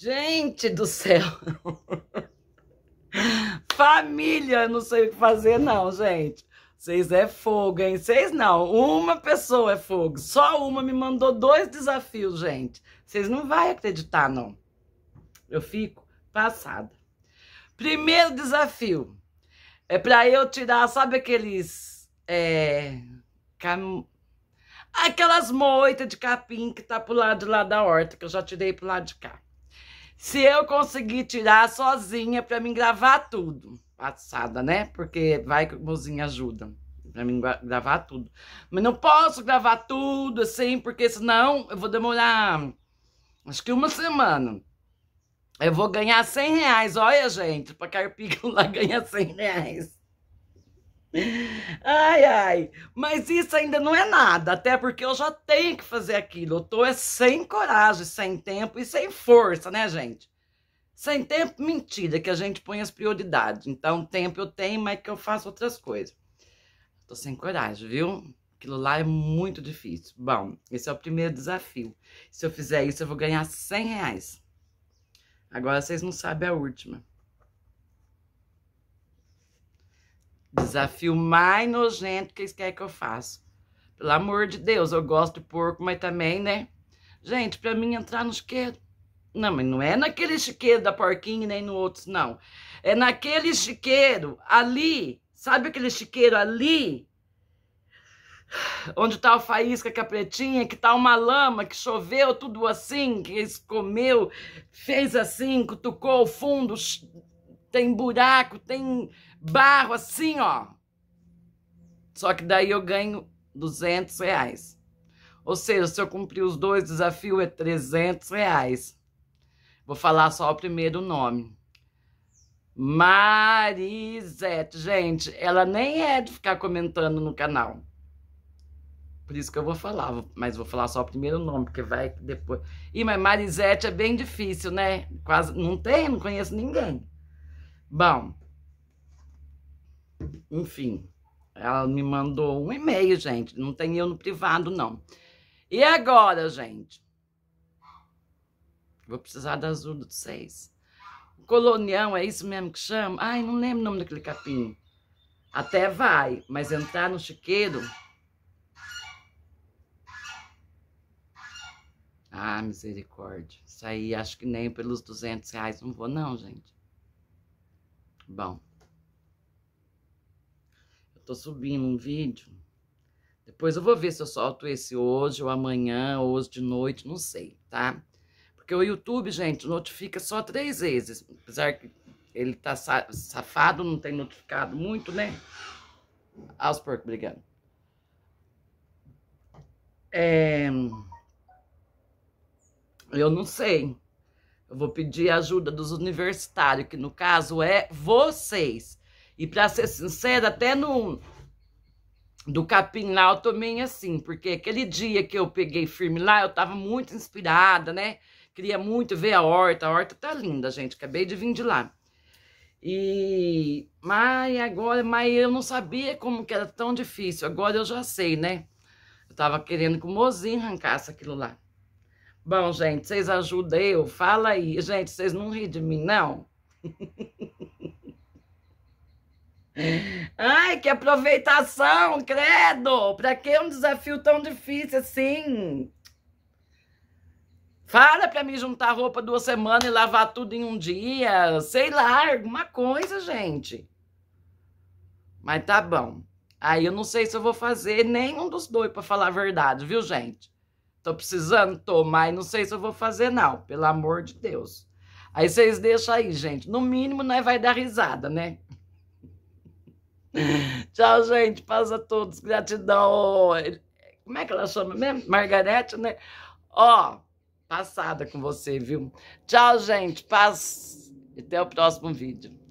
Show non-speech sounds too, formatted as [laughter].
Gente do céu! Família, não sei o que fazer, não, gente. Vocês é fogo, hein? Vocês não. Uma pessoa é fogo. Só uma me mandou dois desafios, gente. Vocês não vão acreditar, não. Eu fico passada. Primeiro desafio é para eu tirar, sabe aqueles. É, cam... Aquelas moitas de capim que tá pro lado de lá da horta, que eu já tirei pro lado de cá se eu conseguir tirar sozinha para mim gravar tudo. Passada, né? Porque vai que o mozinho ajuda para mim gravar tudo. Mas não posso gravar tudo assim, porque senão eu vou demorar acho que uma semana. Eu vou ganhar 100 reais. Olha, gente, para carpícola [laughs] lá ganhar 100 reais. Ai, ai, mas isso ainda não é nada, até porque eu já tenho que fazer aquilo. Eu tô é sem coragem, sem tempo e sem força, né, gente? Sem tempo, mentira, que a gente põe as prioridades. Então, tempo eu tenho, mas que eu faço outras coisas. Tô sem coragem, viu? Aquilo lá é muito difícil. Bom, esse é o primeiro desafio. Se eu fizer isso, eu vou ganhar 100 reais. Agora vocês não sabem a última. Desafio mais nojento que eles querem que eu faça. Pelo amor de Deus, eu gosto de porco, mas também, né? Gente, pra mim entrar no chiqueiro. Não, mas não é naquele chiqueiro da porquinha nem no outro, não. É naquele chiqueiro ali. Sabe aquele chiqueiro ali? Onde tá a faísca que que tá uma lama, que choveu tudo assim, que eles comeu, fez assim, cutucou o fundo, tem buraco, tem barro assim, ó. Só que daí eu ganho 200 reais. Ou seja, se eu cumprir os dois desafios, é 300 reais. Vou falar só o primeiro nome. Marisete. Gente, ela nem é de ficar comentando no canal. Por isso que eu vou falar, mas vou falar só o primeiro nome, porque vai depois. Ih, mas Marisete é bem difícil, né? Quase não tem, não conheço ninguém. Bom, enfim, ela me mandou um e-mail, gente. Não tem eu no privado, não. E agora, gente? Vou precisar da ajuda de vocês. O colonião, é isso mesmo que chama? Ai, não lembro o nome daquele capim. Até vai, mas entrar no chiqueiro... Ah, misericórdia. Isso aí acho que nem pelos 200 reais não vou não, gente. Bom. Tô subindo um vídeo. Depois eu vou ver se eu solto esse hoje ou amanhã, ou hoje de noite, não sei, tá? Porque o YouTube, gente, notifica só três vezes. Apesar que ele tá safado, não tem notificado muito, né? Aos porcos brigando. É... Eu não sei. Eu vou pedir a ajuda dos universitários, que no caso é vocês. E para ser sincera, até no do eu também assim, porque aquele dia que eu peguei firme lá, eu tava muito inspirada, né? Queria muito ver a horta, a horta tá linda, gente, acabei de vir de lá. E mas agora, mas eu não sabia como que era tão difícil. Agora eu já sei, né? Eu tava querendo que o mozinho arrancasse aquilo lá. Bom, gente, vocês ajudam eu? Fala aí. Gente, vocês não riem de mim, não? [laughs] Ai, que aproveitação, credo! Para que um desafio tão difícil assim? Fala para me juntar roupa duas semanas e lavar tudo em um dia. Sei lá, alguma coisa, gente. Mas tá bom. Aí eu não sei se eu vou fazer nenhum dos dois, para falar a verdade, viu, gente? Tô precisando, tô, mas não sei se eu vou fazer, não. Pelo amor de Deus. Aí vocês deixam aí, gente. No mínimo, né, vai dar risada, né? [laughs] Tchau, gente. Paz a todos. Gratidão. Como é que ela chama mesmo? Margarete, né? Ó, passada com você, viu? Tchau, gente. Paz. Até o próximo vídeo.